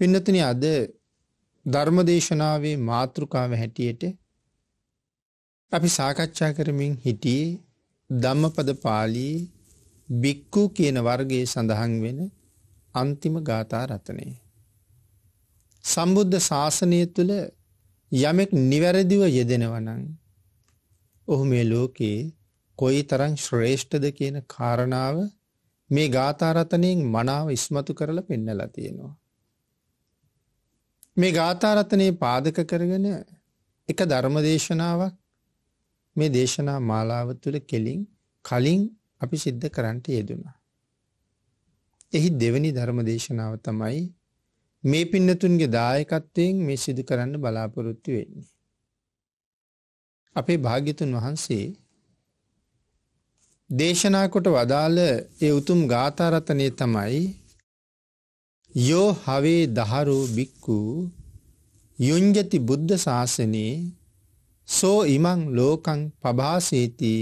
පින්නතුනි අද ධර්මදේශනාවේ මාතෘකාව හැටියට අපි සාකච්ඡා කරමින් හිටියේ ධම්මපද පාළියේ බික්කු කියන වර්ගයේ සඳහන් වෙන අන්තිම ගාථා රත්නය. සම්බුද්ධ ශාසනය තුළ යමෙක් නිවැරදිව යෙදෙනවනං ඔහු මේ ලෝකයේ කොයි තරං ශ්‍රේෂ්ඨද කියන කාරණාව මේ ගාථාරතනයෙන් මනාව ඉස්මතු කරලා පෙන්නලා තියෙනවා. මේ ගාථාරත්නයේ පාදක කරගෙන එක ධර්මදේශනාවක් මේ දේශනා මාලාව තුළ කෙලින් කලින් අපි සිද්ධ කරන්නට යෙදුණා. එහි දෙවැනි ධර්මදේශනාව තමයි මේ පින්නතුන්ගේ දායකත්වයෙන් මේ සිදු කරන්න බලාපොරොත්තු වෙන්නේ. අපේ භාග්‍යතුන් වහන්සේ දේශනා කොට වදාළ ඒ උතුම් ගාථාරතනය තමයි යෝ හවේ දහරෝ බික්කු යුංජති බුද්ධ ශාසනයේ සෝ ඉමං ලෝකං පභාසේති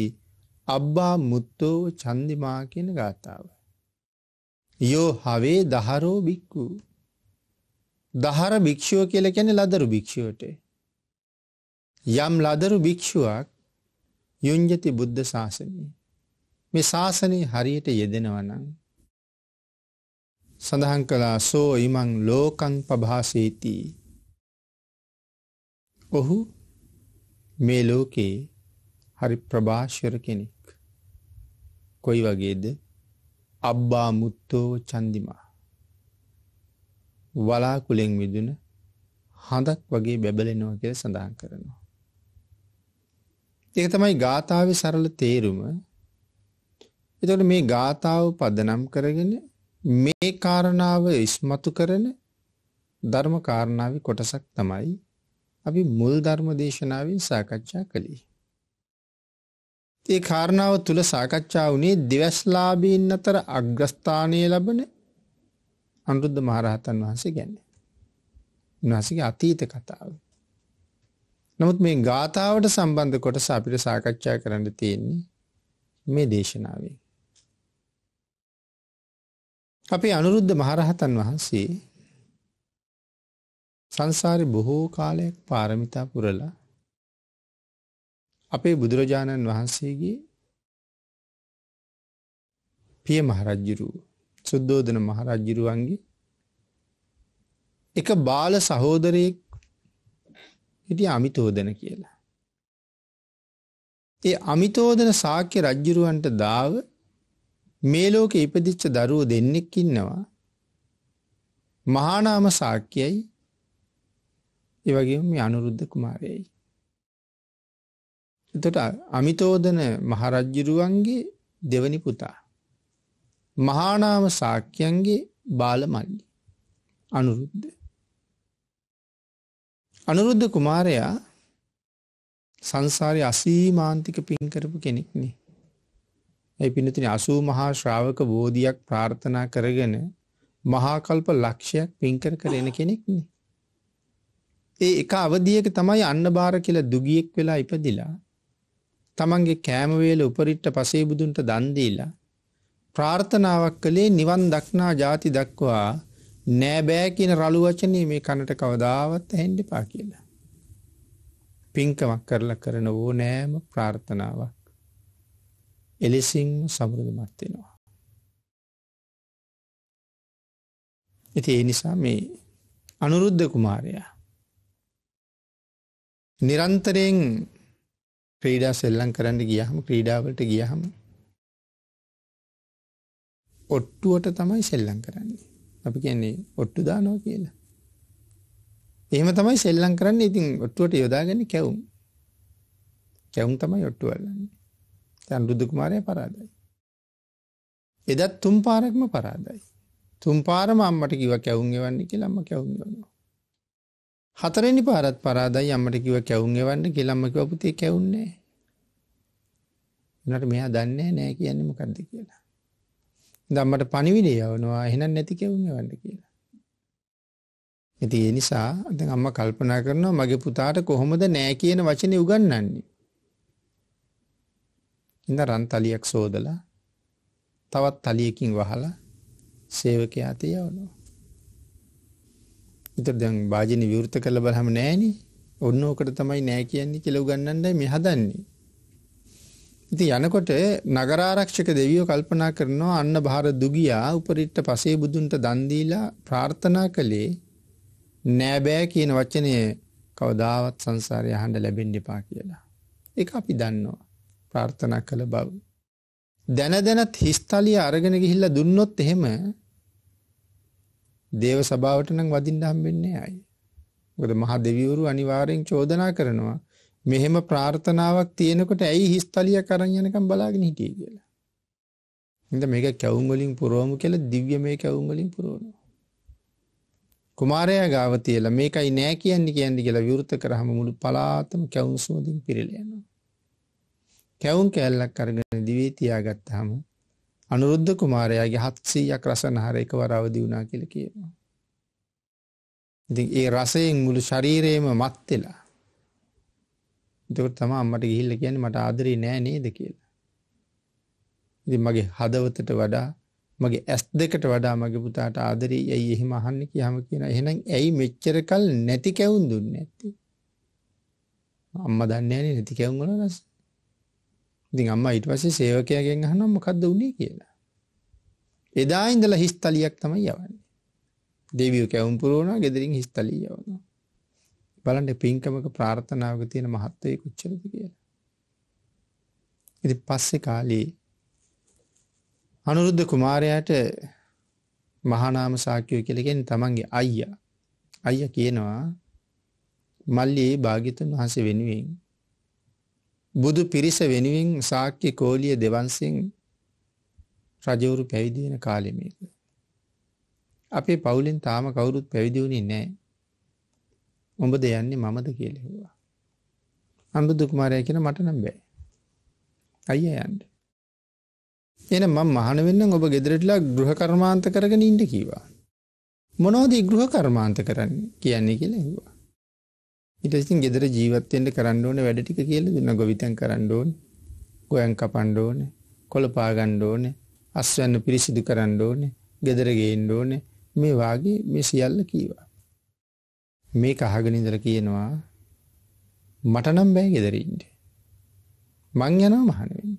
අබ්බා මුත්තෝ චන්දිමා කියන ගාථාව. යෝ හවේ දහරෝ බික්කු දහර භික්ෂුව කියල කැන ලදරු භික්ෂුවට. යම් ලදරු භික්ෂුවක් යුංජති බුද්ධ ශාසනය මේ ශාසනය හරියට යෙදෙනවනං සඳහන් කළා සෝ ඉමං ලෝකං පභාසේති. ඔහු මේ ලෝකයේ හරි ප්‍රභාෂර කෙනෙක්. කොයි වගේද අබ්බා මුත්තෝ චන්දිමා. වලාකුලෙෙන් විදුන හඳක් වගේ බැබලෙනවා කියල සඳහන් කරනවා. ඒක තමයි ගාථාව සරල තේරුම එතට මේ ගාථාව පදනම් කරගෙන මේ කාරණාව ඉස්මතු කරන ධර්ම කාරණාවේ කොටසක් තමයි අපි මුල් ධර්ම දේශනාවෙන් සාකච්ඡා කළේ. ඒ කාරණාව තුල සාකච්ඡා වුණේ දිවස්ලාභීන් අතර අග්‍රස්ථානය ලබන අනුරුද්ධ මහරහතන් වහන්සේ ගැන. උන්වහන්සේගේ අතීත කතාව. නමුත් මේ ගාථාවට සම්බන්ධ කොටස අපිට සාකච්ඡා කරන්න තියෙන්නේ මේ දේශනාවේ. අපේ අනුරුද්ධ මහරහතන් වහන්සේ සංසාරි බොහෝ කාලයක් පාරමිතා පුරලා අපේ බුදුරජාණන් වහන්සේගේ පිය මහරජ්ජුරුව සුද්දෝදන මහරජ්ජිරුවන්ගේ එක බාල සහෝදරයෙක් හිටිය අමිතෝදන කියලා. ඒ අමිතෝදන සාක්‍ය රජ්ජිරුවන්ට දාව මේ ලෝකෙ ඉපදිච්ච දරුවෝ දෙන්නෙක් ඉන්නවා. මහානාම සාක්‍යයි ඒවගේ මේ අනුරුද්ධ කුමාරයයි. එතට අමිතෝදන මහරජ්ජිරුවන්ගේ දෙවනි පුතා. මහානාම සාක්‍යයන්ගේ බාලමල්ලි අනුරුද්ධ. අනුරුද්ධ කුමාරයා සංසාරය අසීමාන්තික පින්කරපු කෙනෙක්නේ. ඒ පින්නතින 80 මහා ශ්‍රාවක බෝධියක් ප්‍රාර්ථනා කරගෙන මහා කල්ප ලක්ෂයක් පින් කර කර එන කෙනෙක් නේ. ඒ එක අවධියක තමයි අන්නබාර කියලා දුගියෙක් වෙලා ඉපදිලා තමන්ගේ කෑම වේල උපරිට්ට පසේ බුදුන්ට දන් දීලා ප්‍රාර්ථනාවක් කළේ නිවන් දක්නා ಜಾති දක්වා නෑ බෑ කියන රළු වචනේ මේ කනට කවදාවත් ඇහෙන්න එපා කියලා. පින්කමක් කරලා කරන ඕනෑම ප්‍රාර්ථනාවක් එලෙසින්ම සමෘධමත් වෙනවා. ඉති ඒ නිසා මේ අනුරුද්ධ කුමාරයා. නිරන්තරයෙන් ක්‍රීඩා සෙල්ලං කරන්න ගියහම ක්‍රීඩාවලට ගියහම ඔට්ටුවට තමයි සෙල්ලං කරන්නේ අපි කියන්නේ ඔට්ටු දානෝ කියලා එහෙම තමයි සෙල්ලං කරන්න ඉතින් ඔට්ටුවට යොදාගන්න කැවුම් කැවුම් තමයි ඔට්ටුවල්ලන්නේ දැන් රුද්ද කුමාරයා පරාදයි. එදත් තුන් පාරක්ම පරාදයි. තුන් පාරම අම්මට කිව්වා කැවුම් එවන්න කියලා අම්මා කැවුම් එවනවා. හතරෙනි පාරත් පරාදයි අම්මට කිව්වා කැවුම් එවන්න කියලා අම්මා කිව්වා පුතේ කැවුන්නේ. උනට මෙයා දන්නේ නැහැ කියන්නේ මොකද්ද කියලා. ඉතින් අම්මට පණිවිඩය යවනවා එහෙනම් නැති කැවුම් එවන්න කියලා. ඉතින් ඒ නිසා දැන් අම්මා කල්පනා කරනවා මගේ පුතාට කොහොමද නැහැ කියන වචනේ උගන්වන්නේ ඉඳ රන් තලියක් සෝදලා තවත් තලියකින් වහලා සේවකයා අතේ යවනවා. ඉතින් දැන් වාජින විවෘත කළ බලහම නෑනේ. ඔන්න ඕකට තමයි නෑ කියන්නේ කියලා උගන්වන්නයි මේ හදන්නේ. ඉතින් යනකොට නගරාරක්ෂක දෙවියෝ කල්පනා කරනවා අන්න බහර දුගියා උපරිට්ට පසේ බුදුන්ට දන් දීලා ප්‍රාර්ථනා කළේ නෑ බෑ කියන වචනේ කවදාවත් සංසාරේ අහන්න ලැබෙන්න එපා කියලා. ඒක අපි දන්නවා. ප්‍රාර්ථනා කළ බව. දැනදැනත් හිස්තලිය අරගෙන ගිහිල්ලා දුන්නොත් එහෙම දේව සභාවට නම් වදින්න හම්බෙන්නේ අය. මොකද මහා දෙවිවරු අනිවාර්යෙන් චෝදනා කරනවා මෙහෙම ප්‍රාර්ථනාවක් තියෙනකොට ඇයි හිස්තලිය කරන් යනකම් බලාගෙන හිටියේ කියලා. ඉතින් මේක කැවුම් වලින් පුරවමු කියලා දිව්‍යමය කැවුම් වලින් පුරවනවා. කුමාරයා ගාව තියලා මේකයි නෑ කියන්නේ කියන්නේ කියලා විවෘත කරාම මුළු පලාතම කැවුම් සුවඳින් පිරෙලා යනවා. කැවුම් කෑල්ලක් අරගෙන දිවේ තියාගත්තාම අනුරුද්ධ කුමාරයාගේ 700ක් රසනහර එකවර අවදි වුණා කියලා කියනවා. ඉතින් ඒ රසයෙන් මුළු ශරීරේම මත් වෙලා. ඒකට තමයි අම්මට ගිහිල්ලා කියන්නේ මට ආදරේ නෑ නේද කියලා. ඉතින් මගේ හදවතට වඩා මගේ ඇස් දෙකට වඩා මගේ පුතාට ආදරේ ඇයි එහෙම අහන්නේ කියලාම කියනවා. එහෙනම් ඇයි මෙච්චර කල් නැති කැවුම් දුන්නේ නැත්තේ? අම්මා දන්නේ නැති කැවුම් වල රස. ඉතින් අම්මා ඊට පස්සේ සේවකයාගෙන් අහනවා මොකද්ද උනේ කියලා. එදා ඉඳලා හිස්තලියක් තමයි යවන්නේ. දෙවියෝ කැවුම් පුරවනවා, ගෙදරින් හිස්තලිය යවනවා. බලන්න පින්කමක ප්‍රාර්ථනාවක තියෙන මහත්ය කොච්චරද කියලා. ඉතින් පස්සේ කාලේ අනුරුද්ධ කුමාරයාට මහානාම සාක්‍යය කියලා කියන්නේ තමන්ගේ අයියා. අයියා කියනවා මල්ලි භාග්‍යතුන් වහන්සේ වෙනුවෙන් බුදු පිරිස වෙනුවෙන් සාක්‍ය කෝලිය දෙවන්සෙන් රජවරු පැවිදි වෙන කාලෙ මේක. අපේ පවුලෙන් තාම කවුරුත් පැවිදි වුණේ නැහැ. උඹද යන්නේ මමද කියලා හෙව්වා. අනුරුද්ධ කුමාරයා කියන මට නම් බෑ. අයියා යන්න. එහෙනම් මම මහාන වෙන්නම් ඔබ ගෙදරටලා ගෘහ කර්මාන්ත කරගෙන ඉන්න කීවා. මොනවද ගෘහ කර්මාන්ත කරන්නේ කියන්නේ කියලා හෙව්වා. ඊට ඉතින් ගෙදර ජීවත් වෙන්න කරන්න ඕනේ වැඩ ටික කියලා දුන්නා ගොවිතැන් කරන්න ඕනේ ගොයන් කපන්න ඕනේ කොළ පා ගන්න ඕනේ අස්වැන්න පිරිසිදු කරන්න ඕනේ ගෙදර ගේන්න ඕනේ මේ වාගේ මේ සියල්ල කීවා මේක අහගෙන ඉඳලා කියනවා මට නම් බෑ ගෙදර ඉන්න මං යනවා මහාන වෙන්න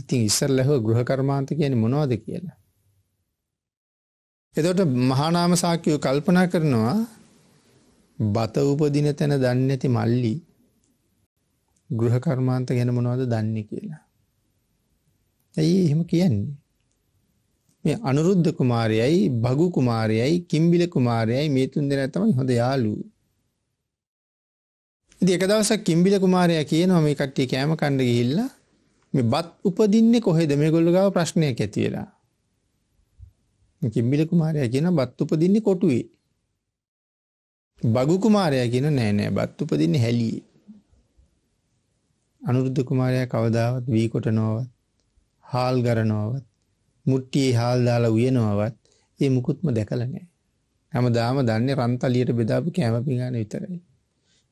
ඉතින් ඉස්සල්ලා හො ගෘහ කර්මාන්ත කියන්නේ මොනවද කියලා එතකොට මහානාම සාක්‍යය කල්පනා කරනවා බත උපදින තැන දන්නේ නැති මල්ලි ගෘහ කර්මාන්ත ගැන මොනවද දන්නේ කියලා. ඇයි එහෙම කියන්නේ? මේ අනුරුද්ධ කුමාරයයි භගු කුමාරයයි කිම්බිල කුමාරයයි මේ තුන් දෙනා තමයි හොඳ යාළුවෝ. ඉතින් එක දවසක් කිම්බිල කුමාරයා කියනවා මේ කට්ටිය කෑම කන්න ගිහිල්ලා මේ බත් උපදින්නේ කොහෙද මේගොල්ලෝ ගාව ප්‍රශ්නයක් ඇති වෙලා. කිම්බිල කුමාරයා කියනවා බත් උපදින්නේ කොටුවේ. බගු කුමාරයා කියන නෑ නෑ බත් උපදින්නේ හැලියේ. අනුරුද්ධ කුමාරයා කවදාවත් වී කොටනවවත්, හාල් ගරනවවත්, මුට්ටියේ හාල් දාලා උයනවවත් ඒ මුකුත්ම දැකලා නෑ. හැමදාම දන්නේ රන්තලියට බෙදාපු කෑම පිඟාන විතරයි.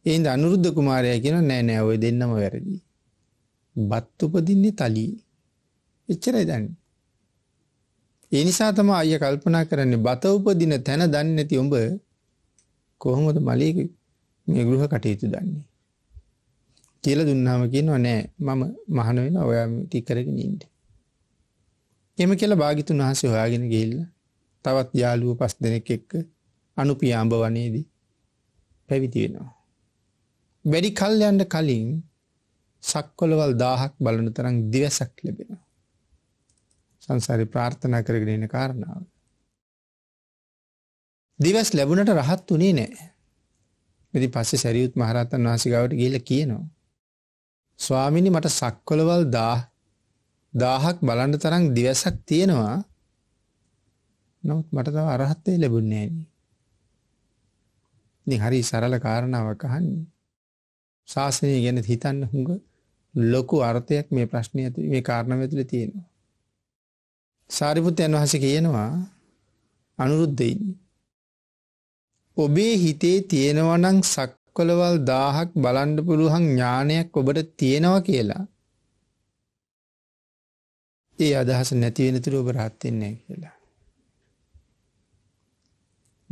ඒ ඉඳ අනුරුද්ධ කුමාරයා කියන නෑ නෑ ඔය දෙන්නම වැරදි. බත් උපදින්නේ තලියේ. එච්චරයි දන්නේ. ඒ නිසා තමයි අයියා කල්පනා කරන්නේ බත උපදින තැන දන්නේ නැති උඹ කොහොමද මලීක මේ ගෘහ කටයුතු දන්නේ කියලා දුන්නාම කියනවා නෑ මම මහන වෙනවා ඔයා ටික කරගෙන ඉන්න. එහෙම කියලා භාග්‍යතුන් වහන්සේ හොයාගෙන ගිහිල්ලා තවත් යාළුවෝ පස් දෙනෙක් එක්ක අනුපියාඹ වනේදී පැවිදි වෙනවා. වැඩි කල් යන්න කලින් සක්වලවල් 1000ක් බලන තරම් දිවසක් ලැබෙනවා. සංසාරේ ප්‍රාර්ථනා කරගෙන ඉන්න කාරණාව. දිවස් ලැබුණට රහත් වුණේ නැහැ. ඉතින් පස්සේ සරියුත් මහරහතන් වහන්සේ ගාවට ගිහිල්ලා කියනවා. ස්වාමිනී මට සක්වලවල් 1000ක් බලන්න තරම් දිවසක් තියෙනවා. නමුත් මට තව අරහත්ත්වය ලැබුණේ නැහැ. ඉතින් හරි සරල කාරණාවක් අහන්නේ. ශාසනය ගැන හිතන්න හුඟ ලොකු අර්ථයක් මේ ප්‍රශ්නය ඇතුළේ මේ කාරණාව ඇතුළේ තියෙනවා. සාරිපුත්යන් වහන්සේ කියනවා අනුරුද්ධයිනි ඔබේ හිතේ තියෙනවනං සක්වලවල් දාහක් බලන්ඩ පුළුවන් ඥානයක් ඔබට තියෙනවා කියලා. ඒ අදහස නැතිවෙනතුර ඔබ රහත්වෙන්නේ කියලා.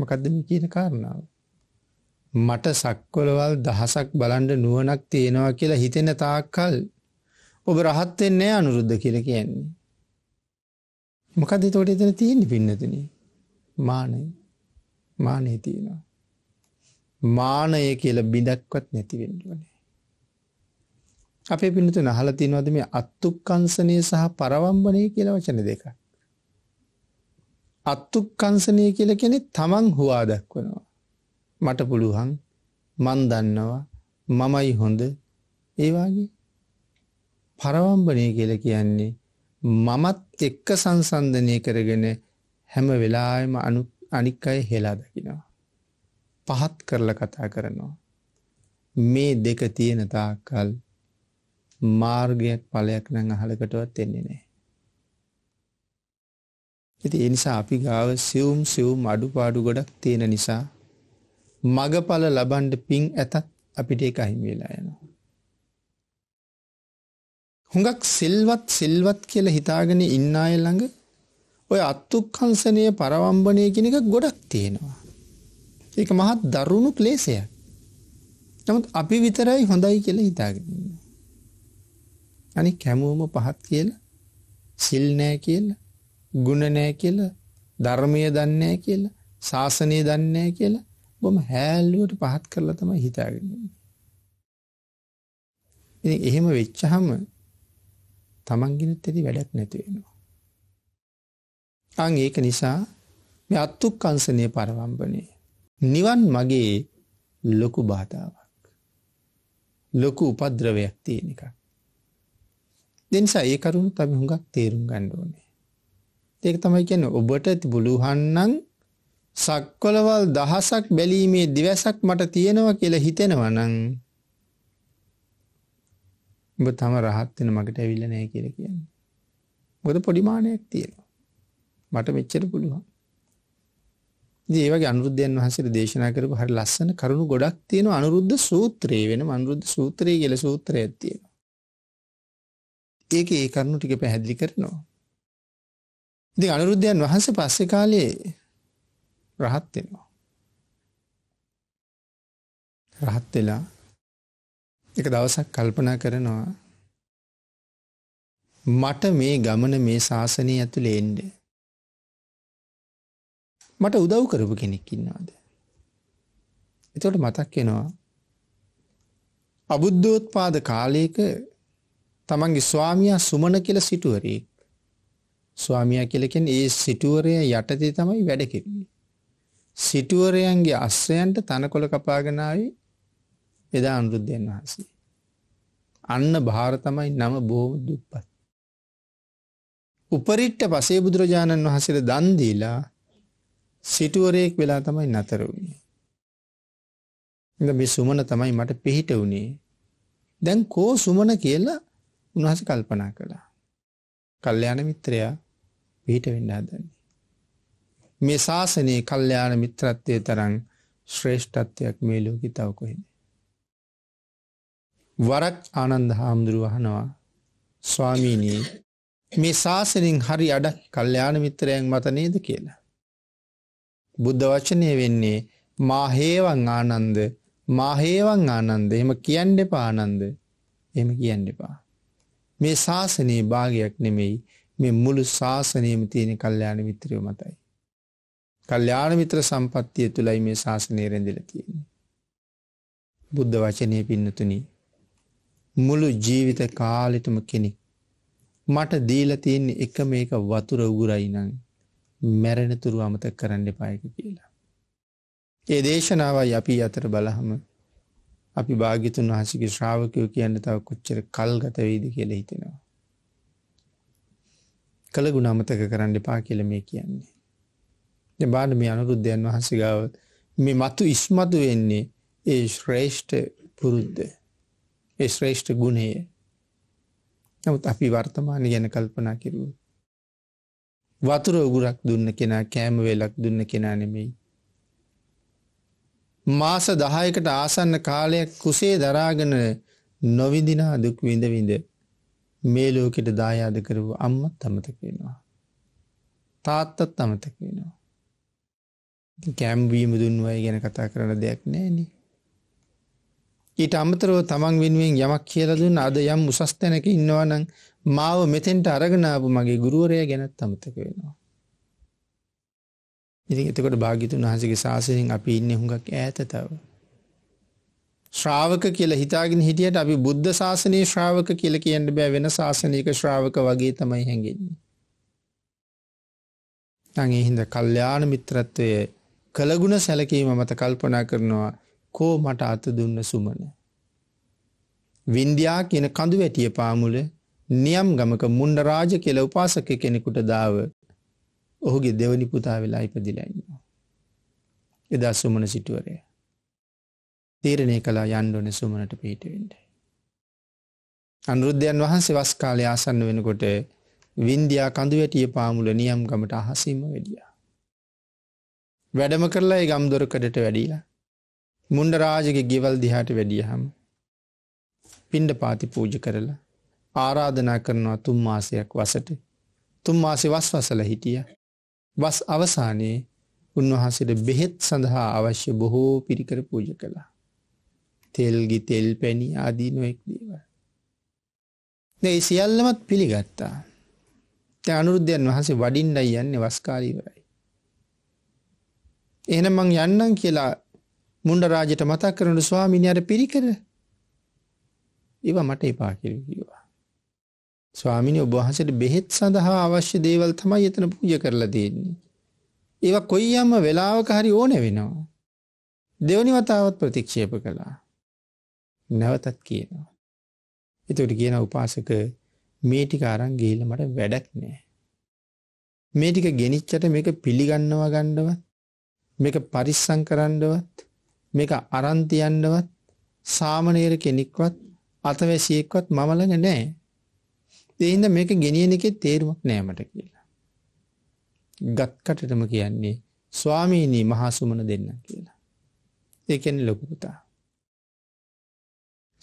මකදම කියන කාරණාව. මට සක්වලවල් දහසක් බලන්ඩ නුවනක් තියෙනවා කියලා හිතෙන තාක්කල් ඔබ රහත්වෙන්නේ අනුරුද්ධ කියල කියන්නේ. මොකද තෝට එතන තියෙන පින්නතින මානයි. මානේ තියෙනවා. මානය කියල බිඳක්වත් නැතිවෙන්ඩුවනේ. අපේ පිණිතු නහල තිනවද මේ අත්තුක්කංසනය සහ පරවම්බනය කියල වචන දෙක. අත්තුක්කංසනය කියල කෙනෙ තමන් හවා දක්වනවා. මට පුළුවන් මන් දන්නවා මමයි හොඳ ඒවාගේ පරවම්බනය කියල කියන්නේ මමත් එක්ක සංසන්ධනය කරගෙන හැම වෙලාම අනුත් අනික් අය හෙලා දකිනවා. පහත් කරලා කතා කරනවා. මේ දෙක තියෙන තාක්කල් මාර්ගයක් ඵලයක් නම් අහලකටවත් එන්නේ නැහැ. ඉතින් ඒ නිසා අපි ගාව සියුම් සියුම් අඩුපාඩු ගොඩක් තියෙන නිසා මගඵල ලබන්න පිං ඇතත් අපිට ඒක අහිමි වෙලා යනවා. හුඟක් සිල්වත් සිල්වත් කියලා හිතාගෙන ඉන්න අය ළඟ ඔය අත්තුක්කංශනය පරවම්බනය කියන එක ගොඩක් තියෙනවා. ඒක මහත් දරුණු ක්ලේශය. නමුත් අපි විතරයි හොඳයි කියලා හිතාගෙන. අනි කැමුවම පහත් කියලා සිල් නෑ කියලා ගුණ නෑ කියලා ධර්මය දන්නේ නෑ කියලා ශාසනය දන්නේ නෑ කියලා බොම හැල්ලුවට පහත් කරලා තමයි හිතාගෙන. ඉතින් එහෙම වෙච්චහම තමන් ගිනත් ඇති වැඩක් නැති වෙනවා. අං ඒක නිසා මේ අත්තුක්කංශනය පරවම්බනේ. නිවන් මගේ ලොකු බාධාවක්. ලොකු උපද්‍රවයක් තියෙන එක. දෙනිසා ඒ කරුණු තම හුඟක් තේරුම් ගණ්ඩෝනේ. ඒක තමයි කියන ඔබට බුළුහන්නන් සක්කොලවල් දහසක් බැලීමේ දිවැසක් මට තියෙනවා කියලා හිතෙනවනං ඔබ තම රහත්වෙන මකට ඇවිල්ල නෑ කියර කියන්න. ගොද පොඩිමානයක් තියෙනවා. මට මෙච්චර පුළුවන්. ඉතින් ඒ වගේ අනුරුද්ධයන් වහන්සේට දේශනා කරපු හරි ලස්සන කරුණු ගොඩක් තියෙන අනුරුද්ධ සූත්‍රය වෙනම අනුරුද්ධ සූත්‍රය කියලා සූත්‍රයක් තියෙනවා. ඒකේ ඒ කරුණු ටික පැහැදිලි කරනවා. ඉතින් අනුරුද්ධයන් වහන්සේ පස්සේ කාලේ රහත් වෙනවා. රහත් වෙලා එක දවසක් කල්පනා කරනවා මට මේ ගමන මේ ශාසනය ඇතුළේ එන්නේ මට උදව් කරපු කෙනෙක් ඉන්නවාද. එතොට මතක් වෙනවා අබුද්ධෝත්පාද කාලයක තමන්ගේ ස්වාමයා සුමන කියල සිටුවරේ ස්වාමයා කියලකෙන් ඒ සිටුවරය යටතේ තමයි වැඩකිරන්නේ. සිටුවරයන්ගේ අස්සයන්ට තනකොළ කපාගෙනාව එදා අනුරුද්ධයන් වහන්සේ. අන්න භාර තමයි නම බෝම දුප්පත්. උපරිට්ට පසේ බුදුරජාණන් වහසට දන්දීලා සිටුවරයෙක් වෙලා තමයි නතර වුණේ. ඉඳ මේ සුමන තමයි මට පිහිට වුණේ. දැන් කෝ සුමන කියලා උන්වහස කල්පනා කළා. කල්යාණ මිත්‍රයා පිහිට වෙන්න හදන්නේ. මේ ශාසනයේ කල්යාණ මිත්‍රත්වයේ තරම් ශ්‍රේෂ්ඨත්වයක් මේ ලෝකෙ තව කොහෙද? වරක් ආනන්ද හාමුදුරුව අහනවා ස්වාමීනි මේ ශාසනයෙන් හරි අඩක් කල්යාණ මිත්‍රයන් මත නේද කියලා. බුද්ධ වචනේ වෙන්නේ මා හේවං ආනන්ද මා හේවං ආනන්ද එහෙම කියන්න එපා ආනන්ද එහෙම කියන්න එපා මේ ශාසනයේ භාගයක් නෙමෙයි මේ මුළු ශාසනයම තියෙන කල්යාණ මිත්‍රයෝ මතයි කල්යාණ මිත්‍ර සම්පත්තිය තුලයි මේ ශාසනය රැඳිලා තියෙන්නේ බුද්ධ වචනේ පින්නතුනි මුළු ජීවිත කාලෙටම කෙනෙක් මට දීලා තියෙන එක මේක වතුර උගුරයි නම් මැරෙන තුරු අමතක කරන්න එපායක කියලා. ඒ දේශනාවයි අපි අතර බලහම අපි භාගිතුන් වහසගේ ශ්‍රාවකයෝ කියන්න තව කොච්චර කල් ගතවේද කියල හිතෙනවා. කළගු නමතක කරන්න එපා කියල මේ කියන්නේ. බාන මේ අනුරුද්ධයන් වහසගාව මේ මතු ඉස්මතු වෙන්නේ ඒ ශ්‍රේෂ්ඨ පුරුද්ධ ඒ ශ්‍රේෂ්ඨ ගුණය නමුත් අපි වර්තමාන ගැන කල්පනා කිරුවත් වතුර උගුරක් දුන්න කෙනා කෑම වෙලක් දුන්න කෙනා නෙමෙයි. මාස දහයකට ආසන්න කාලයක් කුසේ දරාගෙන නොවිදිනා දුක් විඳවිඳ මේ ලෝකෙට දායාද කරපු අම්මත් අමතක වෙනවා. තාත්තත් අමතක වෙනවා. කැම්වීම දුන්වයි ගැන කතා කරන දෙයක් නෑනේ. ඊට අමතරව තමන් වෙනුවෙන් යමක් කියලා දුන්න අද යම් උසස් තැනක ඉන්නවනම් මාව මෙතෙන්ට අරගෙන ආපු මගේ ගුරුවරයා ගැනත් අමතක වෙනවා. ඉතින් එතකොට භාග්‍යතුන් වහන්සේගේ ශාසනයෙන් අපි ඉන්නේ හුඟක් ඈත තව. ශ්‍රාවක කියලා හිතාගෙන හිටියට අපි බුද්ධ ශාසනයේ ශ්‍රාවක කියලා කියන්න බෑ වෙන ශාසනයක ශ්‍රාවක වගේ තමයි හැඟෙන්නේ. තංගේ හින්ද කල්යාණ මිත්‍රත්වය කළගුණ සැලකීම මත කල්පනා කරනවා කෝ මට අත දුන්න සුමන. වින්දයා කියන කඳු වැටිය පාමුල නියම් ගමක මුණ්ඩරාජ කියල උපාසක කෙනෙකුට දාව ඔහුගේ දෙවනි පුතා වෙලා ඉපදිලා ඉන්නවා. එදා සුමන සිටුවරය. තීරණය කලා යන්ඩෝන සුමනට පිහිටවෙන්ට. අනුරුද්ධයන් වහන්සේ වස් කාලය ආසන්න වෙනකොට වින්දයා කඳු වැටිය පාමුල නියම් ගමට අහසීම වැඩිය. වැඩම කරලා ඒ ගම්දොරකඩට වැඩිලා. මුන්ඩ රාජගේ ගෙවල් දිහාට වැඩියහම් පින්ඩ පාති පූජ කරලා ආරාධනා කරනවා තුන් මාසයක් වසට. තුන් මාසෙ වස් වසල හිටිය. වස් අවසානයේ උන්වහන්සේට බෙහෙත් සඳහා අවශ්‍ය බොහෝ පිරිකර පූජ කළා. තෙල්ගි තෙල් පැණි ආදී නොෙක් දේවල්. ඒ සියල්ලමත් පිළිගත්තා. ත අනුරුද්ධයන් වහන්සේ වඩින්ඩයි යන්නේ වස්කාරීවරයි. එහෙන මං යන්නම් කියලා මුන්ඩ රාජට මතක් කරනු ස්වාමිනි අර පිරිකර ඒව මට එපා කිරකිවා. ස්වාමිනී ඔබ වහන්සේට බෙහෙත් සඳහා අවශ්‍ය දේවල් තමයි එතන පූජා කරලා තියෙන්නේ. ඒවා කොයියම්ම වෙලාවක හරි ඕනේ වෙනවා. දෙවනි වතාවත් ප්‍රතික්ෂේප කළා. නැවතත් කියනවා. ඒකට කියන උපාසක මේ ටික අරන් ගිහිල්ලා මට වැඩක් නෑ. මේ ටික ගෙනිච්චට මේක පිළිගන්නවා ගන්නවත් මේක පරිස්සම් කරන්නවත් මේක අරන් තියන්නවත් සාමණේර කෙනෙක්වත් අතවැසියෙක්වත් මම ළඟ නැහැ. ඒ හින්දා මේක ගෙනියන එකේ තේරුමක් නෑ මට කියලා. ගත් කටටම කියන්නේ ස්වාමීනි මහා සුමන දෙන්න කියලා. ඒ කියන්නේ ලොකු පුතා.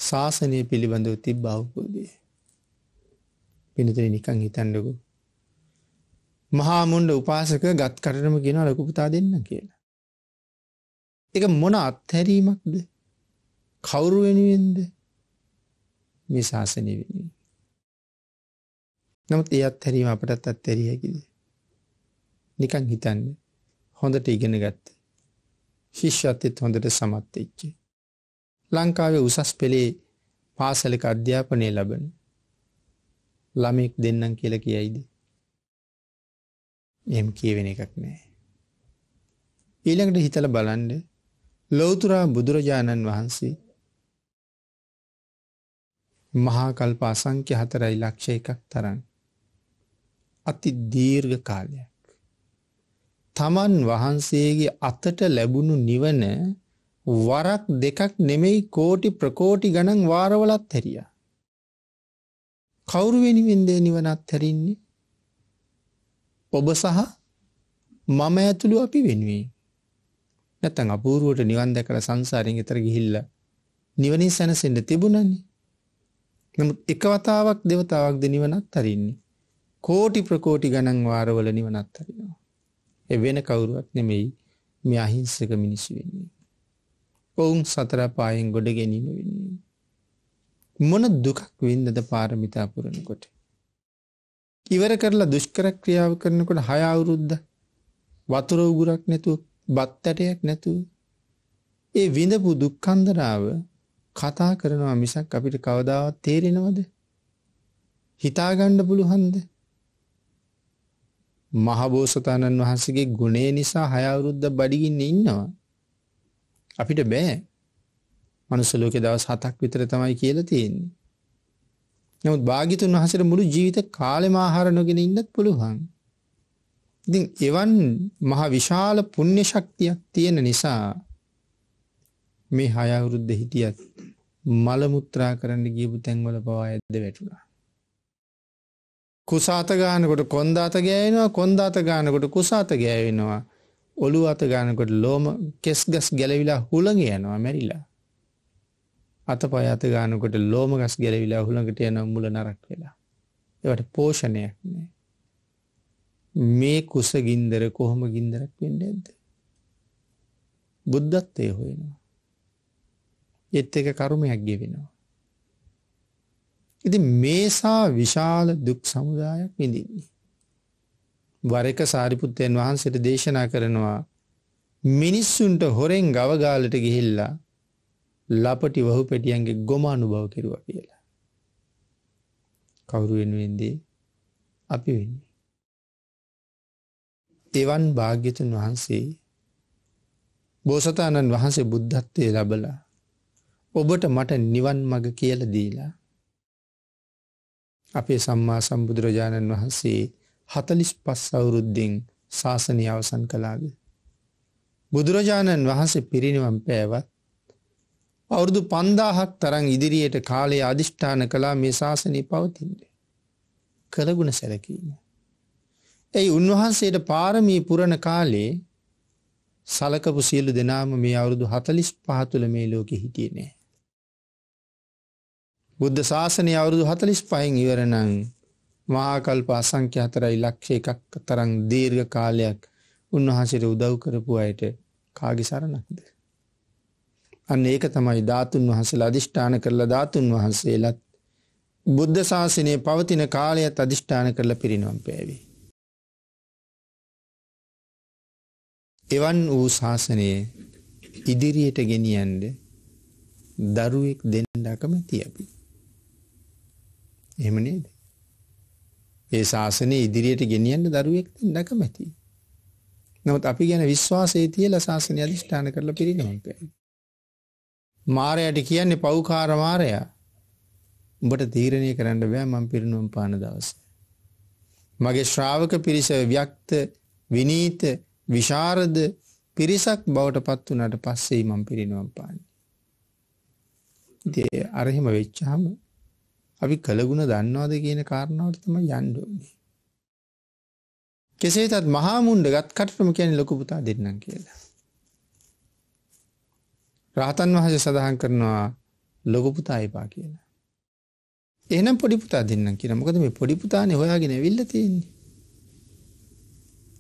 ශාසනය පිළිබඳව තිබ්බ අවබෝධය. පිනතේ නිකන් හිතන්නකෝ. මහා මුණ්ඩ උපාසක ගත් කටටම කියනවා ලොකු පුතා දෙන්න කියලා. ඒක මොන අත්හැරීමක්ද? කවුරු වෙනුවෙන්ද? මේ ශාසනය වෙනුවෙන්. නමුත් ඒ අත්හැරීම අපටත් අත්හැරිය හැකිද? නිකන් හිතන්න. හොඳට ඉගෙන ගත්ත. ශිෂ්‍යත්වෙත් හොඳට සමත් වෙච්ච. ලංකාවේ උසස් පෙළේ පාසලක අධ්‍යාපනය ලබන ළමෙක් දෙන්නම් කියලා කියයිද? එහෙම කියවෙන එකක් නෑ. ඊළඟට හිතලා බලන්න ලෞතුරා බුදුරජාණන් වහන්සේ මහා කල්ප අසංඛ්‍ය 4 ලක්ෂ එකක් තරම් අති දීර්ඝ කාලයක්. තමන් වහන්සේගේ අතට ලැබුණු නිවන වරක් දෙකක් නෙමෙයි කෝටි ප්‍රකෝටි ගණන් වාරවලත් හැරියා. කවුරු වෙනුවෙන්ද නිවනත් හැරින්නේ? ඔබ සහ මම ඇතුළු අපි වෙනුවෙන්. නැත්තම් අපූර්වට නිවන් දැකලා සංසාරයෙන් එතර ගිහිල්ලා නිවනින් සැනසෙන්න තිබුණනේ. නමුත් එක වතාවක් දෙවතාවක් ද නිවනත් හරින්නේ. කෝටි ප්‍රකෝටි ගණන් වාරවල නිවනත් හරිනවා. ඒ වෙන කවුරුවත් නෙමෙයි මේ අහිංසක මිනිස්සු වෙන්නේ. ඔවුන් සතර පායෙන් ගොඩ ගැනීම වෙන්නේ. මොන දුකක් වින්දද පාරමිතා පුරනකොට. ඉවර කරලා දුෂ්කර ක්‍රියාව කරනකොට හය අවුරුද්ද වතුර උගුරක් නැතුව බත්තටයක් නැතුව ඒ විඳපු දුක්ඛන්දරාව කතා කරනවා මිසක් අපිට කවදාවත් තේරෙනවද? හිතාගන්න පුළුවන්ද? මහබෝසතාණන් වහන්සේගේ ගුණේ නිසා හය අවුරුද්ද බඩගින්න ඉන්නවා. අපිට බෑ. මනුස්ස ලෝකේ දවස් 7ක් විතර තමයි කියලා තියෙන්නේ. නමුත් භාග්‍යතුන් වහන්සේට මුළු ජීවිත කාලෙම ආහාර නොගෙන ඉන්නත් පුළුවන්. ඉතින් එවන් මහ විශාල පුණ්‍ය ශක්තියක් තියෙන නිසා මේ හය අවුරුද්ද හිටියත් මල මුත්‍රා කරන්න ගියපු තැන්වල පවා ඇද්ද වැටුණා. කුසාත ගානකොට කොන්දාත ගෑවෙනවා කොන්දාත ගානකොට කුසාත ගෑවෙනවා ඔළු අත ගානකොට ලෝම කෙස් ගස් ගැලවිලා හුළඟ යනවා මැරිලා අත පය අත ගානකොට ලෝම ගස් ගැලවිලා හුළඟට යනවා මුල නරක් වෙලා ඒවට පෝෂණයක් නෑ මේ කුස ගින්දර කොහොම ගින්දරක් වෙන්න ඇද්ද බුද්ධත්වය හොයනවා එත් එක කරුමයක් ගෙවෙනවා ඉතින් මේසා විශාල දුක් සමුදායක් විඳින්නේ. වර එක සාරිපුත්තයන් වහන්සේට දේශනා කරනවා මිනිස්සුන්ට හොරෙන් ගවගාලට ගිහිල්ලා ලපටි වහු පෙටියන්ගේ ගොම අනුභව කෙරුවා කියලා. කවුරු වෙනුවෙන්දී අපි වෙන්නේ. එවන් භාග්‍යතුන් වහන්සේ බෝසතාණන් වහන්සේ බුද්ධත්වය ලබලා ඔබට මට නිවන් මඟ කියල දීලා අපේ සම්මා සම්බුදුරජාණන් වහන්සේ 45 අවුරුද්දෙන් ශාසනය අවසන් කළාද බුදුරජාණන් වහන්සේ පිරිනිවන් පෑවත් අවුරුදු 5000ක් තරම් ඉදිරියට කාලය අදිෂ්ඨාන කළා මේ ශාසනය පවතින්නේ කළගුණ සැලකීම ඒ උන්වහන්සේට පාරමී පුරණ කාලේ සලකපු සියලු දෙනාම මේ අවුරුදු 45 තුල මේ ලෝකෙ හිටියේ නෑ බුද්ධ ශාසනය අවුරුදු 45න් ඉවර නම් මහා කල්ප අසංඛ්‍ය 4 ලක්ෂ එකක් තරම් දීර්ඝ කාලයක් උන්වහන්සේට උදව් කරපු අයට කාගේ සරණක්ද? අන්න ඒක තමයි ධාතුන් වහන්සේලා අදිෂ්ඨාන කරලා ධාතුන් වහන්සේලාත් බුද්ධ ශාසනය පවතින කාලයත් අදිෂ්ඨාන කරලා පිරිනවම් පෑවේ. එවන් වූ ශාසනය ඉදිරියට ගෙනියන්න දරුවෙක් දෙන්න අකමැති අපි. එහෙම නේද? ඒ ශාසනය ඉදිරියට ගෙනියන්න දරුවෙක් දෙන්න කැමැති. නමුත් අපි ගැන විශ්වාසයේ තියලා ශාසනය අධිෂ්ඨාන කරලා පිරිනමන කරනවා. මාරයට කියන්නේ පෞකාර මාරයා. උඹට තීරණය කරන්න බෑ මම පිරිනුවම් පාන දවසේ. මගේ ශ්‍රාවක පිරිස ව්‍යක්ත විනීත විශාරද පිරිසක් බවට පත් වුණාට පස්සේ මම පිරිනුවම් පාන්නේ. ඉතින් අරහිම වෙච්චාම අපි කළගුණ දන්නවාද කියන කාරණාවට තමයි යන්න ඕනේ. කෙසේතත් මහා මුණ්ඩ ගත් කටපම කියන්නේ ලොකු පුතා දෙන්නම් කියලා. රහතන් වහන්සේ සඳහන් කරනවා ලොකු පුතා එපා කියලා. එහෙනම් පොඩි පුතා දෙන්නම් කියලා. මොකද මේ පොඩි පුතානේ හොයාගෙන ඇවිල්ලා තියෙන්නේ.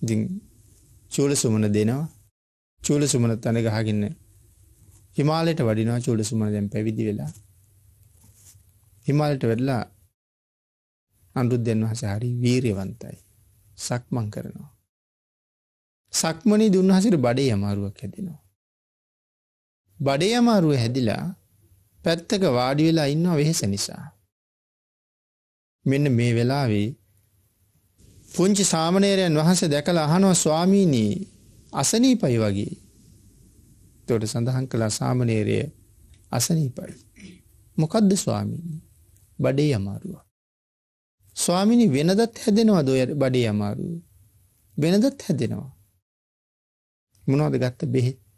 ඉතින් චූල සුමන දෙනවා. චූල සුමන තන ගහගෙන හිමාලයට වඩිනවා චූල සුමන දැන් පැවිදි වෙලා හිමල්ට වෙඩලා අනුරුද්ධයන් වහන්සේ හරි වීරයවන්තයි. සක්මන් කරනවා. සක්මනේ දුන්හසිර බඩේ අමාරුවක් හැදෙනවා. බඩේ අමාරුව හැදිලා පැත්තක වාඩි වෙලා ඉන්නවා වෙහෙස නිසා. මෙන්න මේ වෙලාවේ පුංචි සාමණේරයන් වහන්සේ දැකලා අහනවා ස්වාමීනි අසනීපයි වගේ. එතකොට සඳහන් කළා සාමණේරය අසනීපයි. මොකද්ද ස්වාමීනි? බඩේ අමාරුව. ස්වාමිනි වෙනදත් හැදෙනවා දොය බඩේ අමාරුව. වෙනදත් හැදෙනවා. මොනවද ගත්ත බෙහෙත්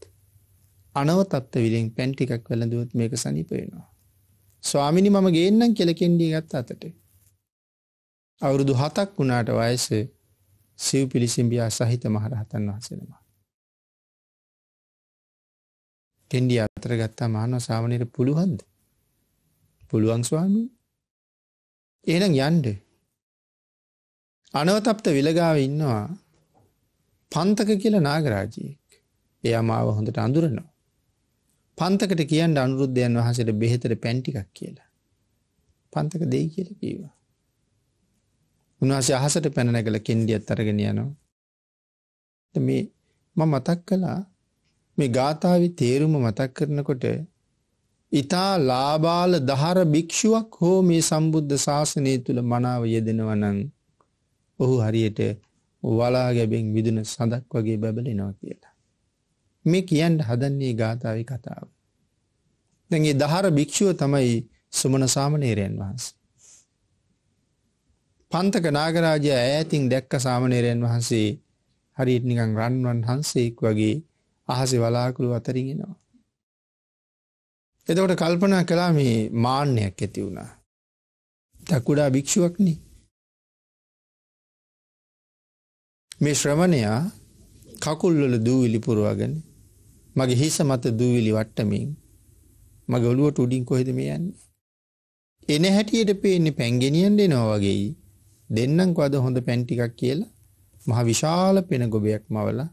අනවතත්ත විලෙන් පැන් ටිකක් වැළඳුවොත් මේක සනීප වෙනවා. ස්වාමිනි මම ගේන්නම් කියලා කෙන්ඩී ගත්ත අතට. අවුරුදු 7ක් වුණාට වයස සිව් පිලිසිම්බියා සහිත මහරහතන් වහන්සේනම. කෙන්ඩිය අතර ගත්තා මානව සාමනයට පුළුවන්ද? පුළුවන් ස්වාමී එහෙනම් යන්න. අනවතප්ත විලගාව ඉන්නවා පන්තක කියලා නාගරාජයෙක්. එයා මාව හොඳට අඳුරනවා. පන්තකට කියන්න අනුරුද්ධයන් වහන්සේට බෙහෙතට පැන් ටිකක් කියලා. පන්තක දෙයි කියලා කිව්වා. උන්වහන්සේ අහසට පැන නැගලා කෙන්ඩියත් අරගෙන යනවා. මේ මම මතක් කළා මේ ගාථාවේ තේරුම මතක් කරනකොට ඉතා ලාබාල දහර භික්‍ෂුවක් හෝ මේ සම්බුද්ධ ශාසනය තුළ මනාව යෙදෙනවනං ඔහු හරියට වලා ගැබෙන් විදුන සඳක් වගේ බැබලෙනවා කියලා. මේ කියන්ට හදන්නේ ගාථාව කතාව. දැගේ දහර භික්‍ෂුව තමයි සුමන සාමනේරයන් වහන්ස. පන්තක නාගරාජය ඇතින් දැක්ක සාමනේරයන් වහන්සේ හරිත් නිකං රන්වන් හන්සේක් වගේ අහස වලාකුළු අතරිගෙනවා. එතකොට කල්පනා කළා මේ මාන්‍යයක් ඇති වුණා. තකුඩා භික්ෂුවක්නි. මේ ශ්‍රමණයා කකුල්වල දූවිලි පුරවාගෙන මගේ හිස මත දූවිලි වට්ටමින් මගේ ඔලුවට උඩින් කොහෙද මේ යන්නේ? එන හැටියට පේන්නේ පැන් ගෙනියන්න එනවා වගේයි. දෙන්නම්කෝ අද හොඳ පැන් ටිකක් කියලා මහ විශාල පෙන ගොබයක් මවලා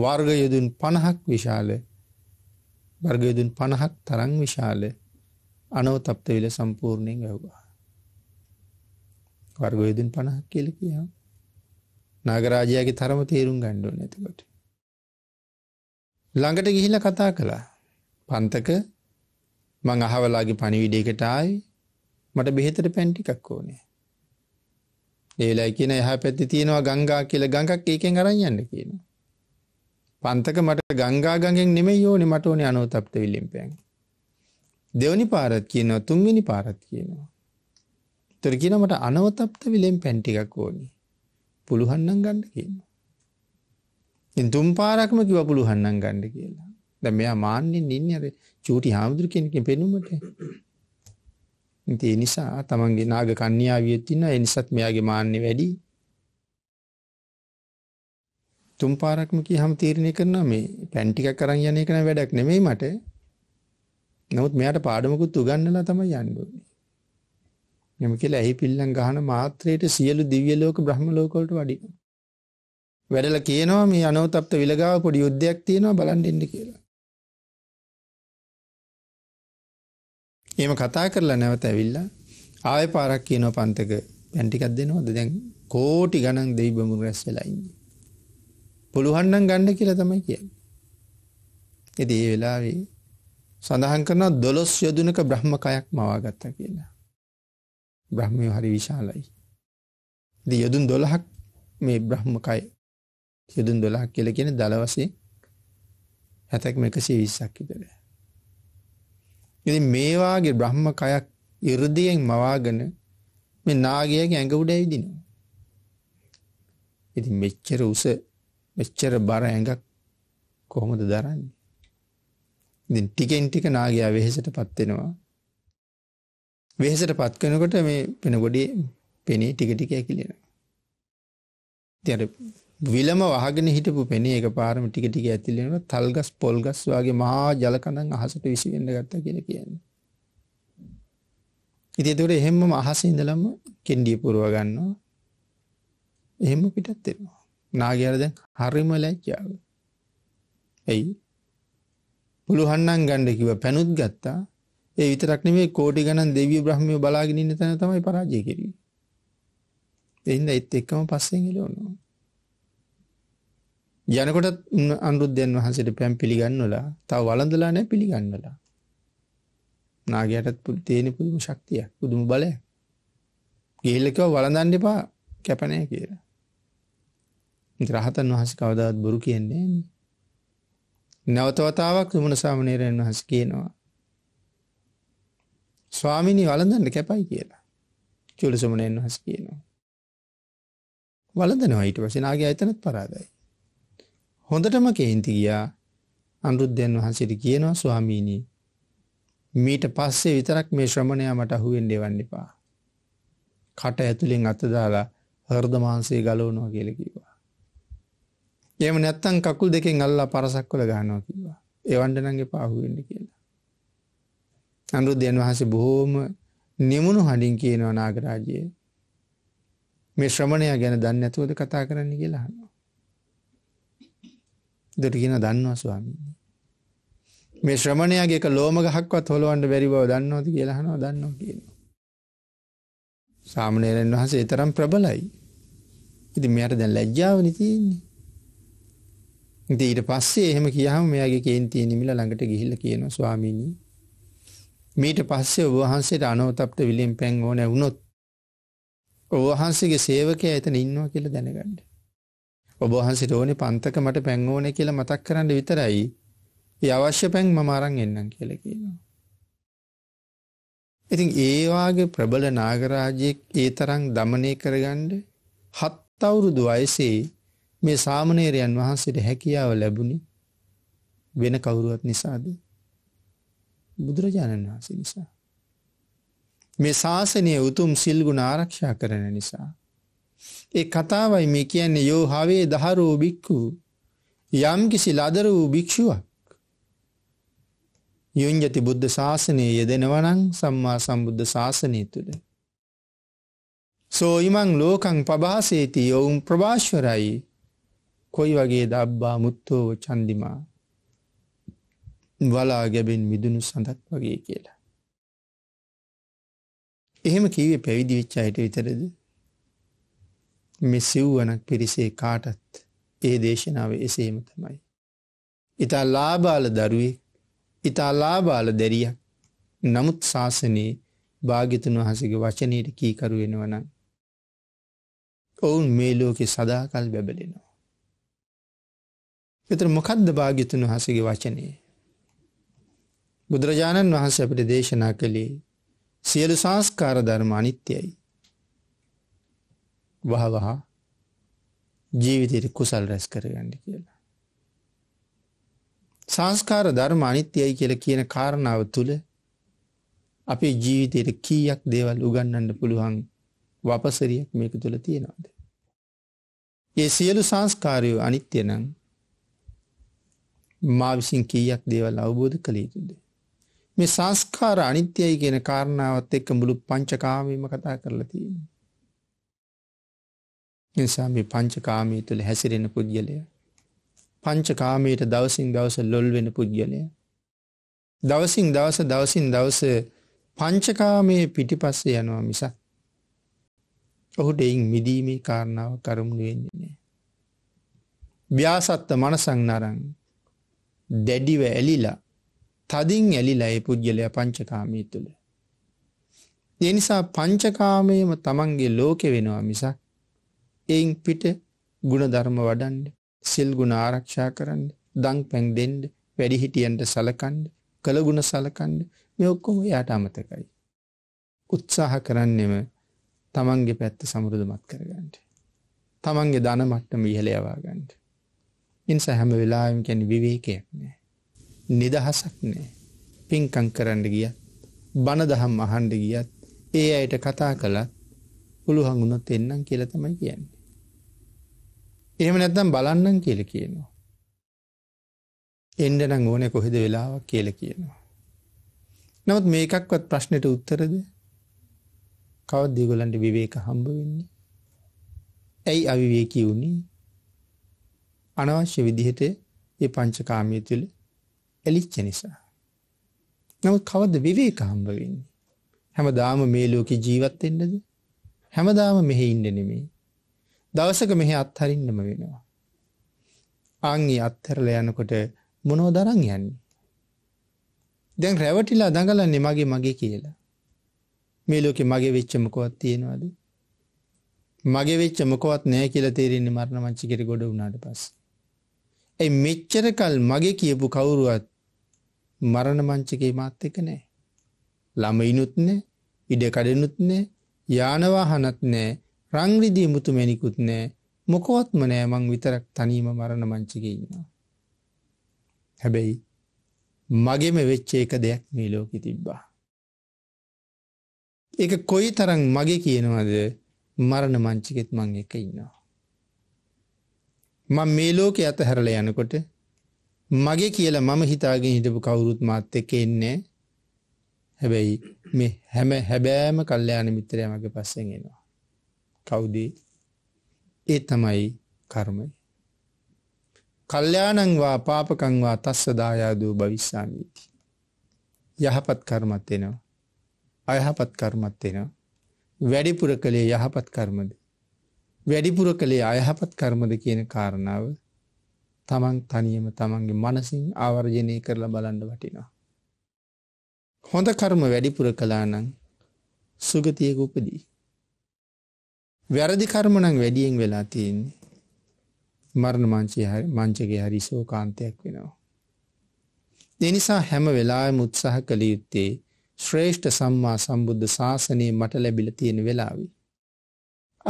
වර්ග යොදුන් 50ක් විශාල වර්ගයදුන් පණහක් තරං විශාල අනවතප්ත විල සම්පූර්ණයෙන් වැැව්වා. වර්ගයදුන් පණහක් කියල කියා නාගරාජයාගේ තරම තේරුම් ගණ්ඩු නැතිකොට. ළඟට ගිහිල කතා කළා පන්තක මං අහවලාගේ පණිවිඩයකට ආයි මට බෙහෙතට පැන්ටිකක් ඕනේ. ඒලා කියන එහ පැත්ති තියෙනවා ගංගා කියල ගඟක් ඒකෙන් අරන් යන්න කියනවා. පන්තක මට ගංගා ගඟෙන් නෙමෙයි ඕනේ මට ඕනේ අනෝතප්ත විලිම්පෑන්. දෙවනි පාරත් කියනවා තුන්වෙනි පාරත් කියනවා. ඒතර කියනවා මට අනෝතප්ත විලිම්පෑන් ටිකක් ඕනේ. පුළුවන් නම් ගන්න කියනවා. ඉතින් තුන් පාරක්ම කිව්වා පුළුවන් නම් ගන්න කියලා. දැන් මෙයා මාන්නෙන් ඉන්නේ අර චූටි හාමුදුරු කෙනකින් පෙනුමට. ඉතින් ඒ නිසා තමන්ගේ නාග කන්‍යාවියෙත් ඉන්නවා. ඒ නිසාත් මෙයාගේ මාන්නේ වැඩි. තුන් පාරක්ම කියහම තීරණය කරනවා මේ පැන් ටිකක් අරන් යන එක නම් වැඩක් නෙමෙයි මට. නමුත් මෙයාට පාඩමකුත් උගන්වලා තමයි යන්න ඕනේ. මෙම කියලා ඇහි පිල්ලම් ගහන මාත්‍රයට සියලු දිව්‍ය ලෝක බ්‍රහ්ම ලෝක වලට වඩිනවා. වැඩලා කියනවා මේ අනෝතප්ත විලගාව පොඩි යුද්ධයක් තියෙනවා බලන් ඉන්න කියලා. එහෙම කතා කරලා නැවත ඇවිල්ලා ආයෙ පාරක් කියනවා පන්තක පැන් ටිකක් දෙනවද දැන් කෝටි ගණන් දෙවි බඹුන් රැස් වෙලා ඉන්නේ. පුළුවන් නම් ගන්න කියලා තමයි කියන්නේ. ඉතින් ඒ වෙලාවේ සඳහන් කරනවා 12 යොදුනක බ්‍රහ්ම කයක් මවාගත්තා කියලා. බ්‍රහ්මය හරි විශාලයි. ඉතින් යොදුන් 12ක් මේ බ්‍රහ්ම කය යොදුන් 12ක් කියලා කියන්නේ දල වශයෙන් හැතැක්ම 120ක් විතර. ඉතින් මේ වාගේ බ්‍රහ්ම කයක් 이르දියෙන් මවාගෙන මේ නාගයාගේ ඇඟ උඩ ඇවිදිනවා. ඉතින් මෙච්චර උස මෙච්චර බර ඇඟක් කොහොමද දරන්නේ? ඉතින් ටිකෙන් ටික නාගයා වෙහෙසටපත් වෙනවා. වෙහෙසටපත් කරනකොට මේ වෙන ගොඩේ පෙනේ ටික ටික ඇකිලෙනවා. ඉතින් අර විලම වහගෙන හිටපු පෙනේ එකපාරම ටික ටික ඇතිල වෙනවා. තල්ගස් පොල්ගස් වගේ මහා ජල කඳන් අහසට විසිරෙන්න ගත්තා කියලා කියන්නේ. ඉතින් ඒතකොට එහෙම්ම අහසේ ඉඳලම කෙන්ඩිය පුරව ගන්නවා. එහෙම පිටත් වෙනවා. නාගයාට දැන් හරිම ලැජ්ජාව. එයි පුළුවන් නම් ගන්න කිව්ව පැනුත් ගත්තා. ඒ විතරක් නෙමෙයි කෝටි ගණන් දෙවියෝ බ්‍රහ්මියෝ බලාගෙන ඉන්න තැන තමයි පරාජය කෙරුවේ. එහෙනම් ඒත් එක්කම පස්සෙන් එළවනවා. යනකොටත් අනුරුද්ධයන් වහන්සේට පැම් පිළිගන්නවලා තව වළඳලා නැහැ පිළිගන්නවලා. නාගයාටත් තියෙන පුදුම ශක්තියක් පුදුම බලයක්. ගිහිල්ලා කිව්වා වළඳන්න එපා කැප නැහැ කියලා. රහතන් වහස කවදාවත් බොරු කියන්නේ නැවතවතාවක් තුමුණ සාමනේරයන් වහස කියනවා. ස්වාමිනි වලඳන්න කැපයි කියලා චුල සුමනයන් වහස කියනවා. වලදනවා ඊට වසනාගේ අතනත් පරාදයි. හොඳටම කේන්ති ගියා අනුරුද්ධයන් වහන්සේට කියනවා ස්වාමීනී මීට පස්සේ විතරක් මේ ශ්‍රමණය මට අහුවෙන් දෙවන්න එපා. කට ඇතුළෙන් අතදාලා හර්ද මාන්සේ ගලවනවා කියලකිවා. එහෙම නැත්තම් කකුල් දෙකෙන් අල්ලා පරසක් වල ගන්නවා කිව්වා. එවන්න නම් එපා අහුවෙන්න කියලා. අනුරුද්ධයන් වහන්සේ බොහෝම නිමුණු හඬින් කියනවා නාගරාජයේ මේ ශ්‍රමණයා ගැන දන්නේ නැතුවද කතා කරන්න කියලා අහනවා. දෙට කියන දන්නවා ස්වාමීනි. මේ ශ්‍රමණයාගේ එක ලෝම ගහක්වත් හොලවන්න බැරි බව දන්නවද කියලා අහනවා දන්නවා කියනවා. සාමණේරයන් වහන්සේ තරම් ප්‍රබලයි. ඉතින් මෙයාට දැන් ලැජ්ජාවනේ තියෙන්නේ. ඉතින් ඊට පස්සේ එහෙම කියාම මෙයාගේ කේන්තිය නිමිලා ළඟට ගිහිල්ලා කියනවා ස්වාමීනි මීට පස්සේ ඔබ වහන්සේට අනෝතප්ත විලෙන් පැන් ඕන වුණොත් ඔබ වහන්සේගේ සේවකයා එතන ඉන්නවා කියලා දැනගන්න. ඔබ වහන්සේට ඕනේ පන්තක මට පැන් ඕනේ කියලා මතක් කරන්න විතරයි. ඒ අවශ්‍ය පැන් මම අරන් එන්නම් කියලා කියනවා. ඉතින් ඒ වාගේ ප්‍රබල නාගරාජයෙක් ඒ තරම් দমনය කරගන්න හත් අවුරුදු වයසේ මේ සාමනේරයන් වහන්සේට හැකියාව ලැබුණි වෙන කවුරුවත් නිසාද බුදුරජාණන් වහන්සේ නිසා. මේ ශාසනය උතුම් සිල්ගුණ ආරක්ෂා කරන නිසා. ඒ කතාවයි මේ කියන්නේ යෝ හවේ දහරෝ බික්කු යම් කිසි ලදර වූ භික්ෂුවක් යුංජති බුද්ධ ශාසනය යෙදෙනවනං සම්මා සම්බුද්ධ ශාසනය තුළ. සෝයිමං ලෝකං පභාසේති ඔවුන් ප්‍රභාශ්වරයි කොයි වගේ දබ්බා මුත්තෝව චන්දිමා වලා ගැබෙන් මිදුණු සඳත් වගේ කියලා. එහෙම කීවේ පැවිදි විච්චායට විතරද මෙ සිව්වනක් පිරිසේ කාටත් ඒ දේශනාව එසේම තමයි. ඉතා ලාබාල දරුවේ ඉතා ලාබාල දැරියක් නමුත් ශාසනයේ භාගිතන් වහසක වචනයට කීකරුවෙනවනම් ඔවුන් මේ ලෝකෙ සදාකල් බැබලෙනවා. එතර මොකක්ද භාගිතුන් වහසගේ වචනය. බුදුරජාණන් වහන්ස අපට දේශනා කළේ සියලු සංස්කාර ධර්ම අනිත්‍යයි. වහවහා ජීවිතයට කුසල් රැස් කරගන්න කියලා. සංස්කාර ධර්ම අනිත්‍යයි කියල කියන කාරණාව තුළ අපේ ජීවිතයට කීයක් දේවල් උගන්නන්න පුළුවන් වපසරියක් මේක තුළ තියෙනවාද. ඒ සියලු සංස්කාරයෝ අනිත්‍යනං මා විසින් කීයක් දේවල් අවබෝධ කළ යුතුද මේ සංස්කාර අනිත්‍යයි කියන කාරණාවත් එක්ක මුළු පංචකාමීම කතා කරලා තියෙනවා. නිසා මේ පංචකාමී තුල හැසිරෙන පුද්ගලයා පංචකාමයට දවසින් දවස ලොල් වෙන පුද්ගලයා දවසින් දවස දවසින් දවස පංචකාමයේ පිටිපස්සේ යනවා මිසක් ඔහුට එයින් මිදීමේ කාරණාව කරමුණු වෙන්නේ නැහැ. ව්‍යාසත්ත මනසක් නරන් දැඩිව ඇලිලා තදින් ඇලිලා ඒ පුද්ගලයා පංචකාමී තුළ. ඒ නිසා පංචකාමයම තමන්ගේ ලෝකෙ වෙනවා මිසක් එයින් පිට ගුණධර්ම වඩන්න, සිල් ගුණ ආරක්ෂා කරන්න, දන් පැන් දෙන්න, වැඩිහිටියන්ට සලකන්න, කළගුණ සලකන්න මේ ඔක්කොම එයාට අමතකයි. උත්සාහ කරන්නෙම තමන්ගේ පැත්ත සමෘදුමත් කරගන්න. තමන්ගේ ධන මට්ටම ඉහළ යවා ගන්න. ඉන්ස හැම වෙලාවෙම කියන්නේ විවේකයක් නෑ. නිදහසක් නෑ. පින්කම් කරන්න ගියත්, බණ දහම් අහන්න ගියත්, ඒ අයට කතා කළත් පුළුවන් වුණොත් එන්නම් කියලා තමයි කියන්නේ. එහෙම නැත්නම් බලන්නම් කියලා කියනවා. එන්න නම් ඕනේ කොහෙද වෙලාවක් කියලා කියනවා. නමුත් මේකක්වත් ප්‍රශ්නෙට උත්තරද? කවද්ද ඒගොල්ලන්ට විවේක හම්බ වෙන්නේ? ඇයි අවිවේකී වුණේ? අනවශ්‍ය විදිහට ඒ පංචකාමයේ තුල ඇලිච්ච නිසා. නමුත් කවද විවේක හම්බ වෙන්නේ? හැමදාම මේ ලෝකේ ජීවත් වෙන්නද? හැමදාම මෙහි ඉන්න නෙමෙයි. දවසක මෙහි අත්හරින්නම වෙනවා. ආන්ගේ අත්හැරලා යනකොට මොනෝ දරන් යන්නේ? දැන් රැවටිලා දඟලන්නේ මගේ මගේ කියලා. මේ ලෝකේ මගේ වෙච්ච මොකවත් තියෙනවද? මගේ වෙච්ච මොකවත් නැහැ කියලා තේරෙන්නේ මරණ මංචිකේට ගොඩ වුණාට පස්සේ. ඒ මෙච්චරකල් මගේ කියපු කවුරුවත් මරණ මංචකේ මාත් එක නෑ. ළමයිනුත් නෑ, ඉඩකඩනුත් නෑ, යානවාහනත් නෑ, රංග්‍රිදී මුතුමැණිකුත් නෑ. මොකවත්ම නෑ මං විතරක් තනීම මරණ මංචකේ ඉන්නවා. හැබැයි මගෙම වෙච්ච එක දෙයක් මේ ලෝකෙ තිබ්බා. ඒක කොයි තරම් මගේ කියනවද මරණ මංචකෙත් මං එක ඉන්නවා. මං මේ ලෝකෙ ඇත හැරල යනකොට මගේ කියලා මම හිතාගෙන හිටපු කවුරුත් මාත් එක්ක එන්නේ හැබැයි මේ හැම හැබෑම කල්යාණ මිත්‍රයා මගේ පස්සෙන් එනවා කවුද ඒ තමයි කර්මය කල්යාණං වා පාපකං වා තස්ස දායාදෝ භවිස්සාමි යහපත් කර්මත් එනවා අයහපත් කර්මත් එනවා වැඩිපුර කලේ යහපත් කර්මද වැඩිපුර කළේ අයහපත් කර්මද කියන කාරණාව තමන් තනියම තමන්ගේ මනසින් ආවර්ජනය කරලා බලන්න වටිනවා. හොඳ කර්ම වැඩිපුර කලානං සුගතියක උපදී. වැරදි කර්මනං වැඩියෙන් වෙලා තියෙන්නේ මරණ මංචේ මංචගේ හරි සෝකාන්තයක් වෙනවා. දෙනිසා හැම වෙලා මුත්සාහ කළ යුත්තේ ශ්‍රේෂ්ඨ සම්මා සම්බුද්ධ ශාසනයේ මට ලැබිල තියෙන වෙලාවී.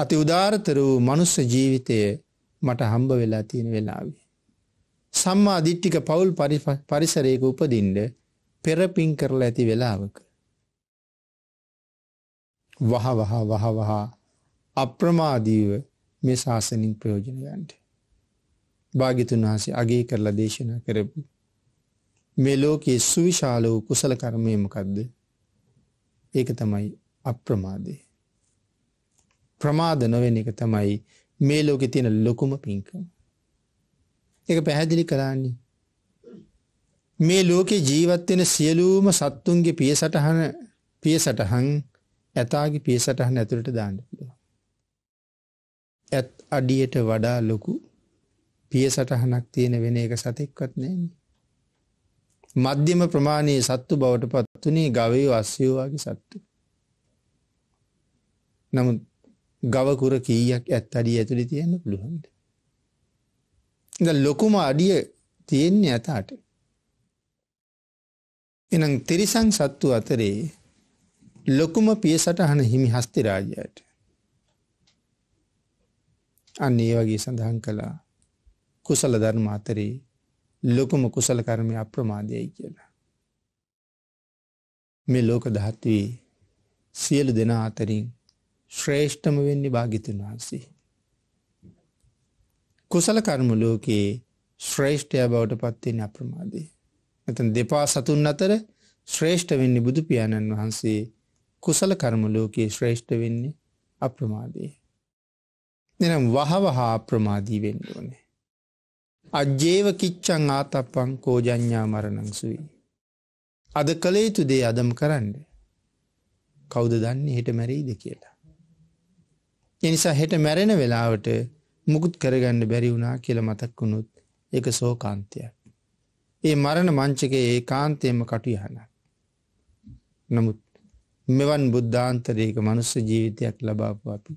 අති උදාර්තර වූ මනුස්ස ජීවිතය මට හම්බ වෙලා තියෙන වෙලාවේ. සම්මා දිට්ටික පවුල් පරිසරයක උපදින්ඩ පෙරපින් කරලා ඇති වෙලාවක. වහ වහ වහ වහා අප්‍රමාදීව මේ ශාසනින් ප්‍රයෝජන ගන්ට. භාගිතුන් වහසේ අගේ කරලා දේශනා කරපු. මේ ලෝකයේ සුවිශාල වූ කුසල කර්මය මොකක්ද? ඒක තමයි අප්‍රමාදේ. ප්‍රමාද නොවෙන එක තමයි මේ ලෝකෙ තියෙන ලොකුම පින්කම. ඒක පැහැදිලි කරන්නේ. මේ ලෝකේ ජීවත් වෙන සියලුම සත්තුන්ගේ පියසටහන පියසටහන් ඇතාගේ පියසටහන ඇතුළට දාන්න පුළුවන්. ඇත් අඩියට වඩා ලොකු පියසටහනක් තියෙන වෙන එක සතෙක්වත් නැහැ. මධ්‍යම ප්‍රමාණයේ සත්තු බවට පත්තුනේ ගවයෝ අස්සයෝ වගේ සත්තු. නමුත් ගවකුර කීයක් ඇත් අඩිය ඇතුළි තියන්න පුළුවන්ද. ද ලොකුම අඩිය තියෙන්නේ ඇතාට. එනම් තිරිසං සත්තු අතරේ ලොකුම පියසට හන හිමි හස්තිරාජයට. අන්න ඒ වගේ සඳහන් කළා කුසල ධර්ම අතරේ ලොකුම කුසල කරමය අප්‍රමාදයයි කියලා. මේ ලෝක දහත්වී සියලු දෙනා අතරින් ශ්‍රේෂ්ඨම වෙන්නේ භාගිතුන් වහන්සේ. කුසල කර්ම ලෝකයේ ශ්‍රේෂ්ඨය බවට පත්වෙන අප්‍රමාදී. එතන දෙපා සතුන් අතර ශ්‍රේෂ්ඨ වෙන්නේ බුදු පියාණන් වහන්සේ කුසල කර්ම ලෝකයේ ශ්‍රේෂ්ඨ වෙන්නේ අප්‍රමාදී. එනම් වහවහා අප්‍රමාදී වෙන්න ඕනේ. අජ්ජේව කිච්චං ආතප්පං කෝජඤ්ඤා මරණං සුයි. අද කළ යුතු දේ අදම කරන්න. කවුද දන්නේ හෙට මැරෙයිද කියලා. එනිසා හෙට මැරෙන වෙලාවට මුකුත් කරගන්න බැරි වුණා කියල මතක් වුණුත් එක සෝකාන්තියක්. ඒ මරණ මංචකේ ඒ කාන්තයම කටුයහන. නමුත් මෙවන් බුද්ධාන්තරයක මනුස්ස ජීවිතයක් ලබාපු අපි.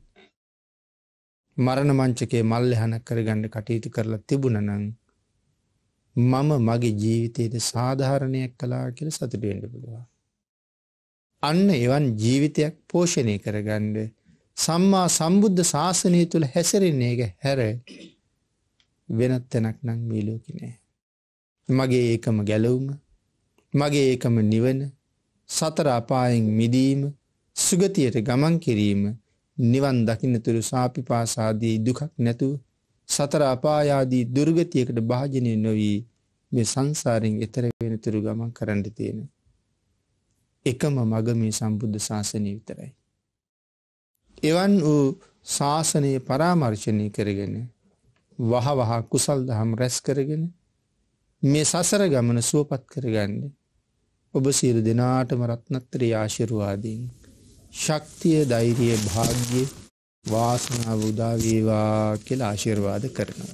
මරණ මංචකේ මල්ල හන කරගණ්ඩ කටයුතු කරලා තිබුණනං මම මගේ ජීවිතයට සාධාරණයක් කලා කියල සතුටෙන්ඩ පුළුවන්. අන්න එවන් ජීවිතයක් පෝෂණය කරගණ්ඩ සම්මා සම්බුද්ධ ශාසනය තුළ හැසිරෙන්නේ එක හැර වෙනත් තැනක් නං මීලෝකිනෑ. මගේ ඒකම ගැලවුම මගේ ඒකම නිවන සතර අපායෙන් මිදීම සුගතියට ගමන් කිරීම නිවන් දකින්නතුරු සාපිපාසාදී දුකක් නැතුව සතර අපායාදී දුර්ගතියකට භාජනය නොවී මේ සංසාරෙන් එතර වෙනතුරු ගමන් කරන්න තියෙන. එකම මග මේ සම්බුද්ධ ශාසනය විතරයි. එවන් වූ ශාසනයේ පරාමර්ශණය කරගෙන වහ වහා කුසල් දහම් රැස් කරගෙන මේ සසර ගමන සුවපත් කරගන්න ඔබ සියලු දෙනාටම රත්නත්‍රී ආශිරුවාදීන් ශක්තිය ධෛර්යය භාග්‍ය වාසනාව උදා වේවා කියලා ආශිර්වාද කරනවා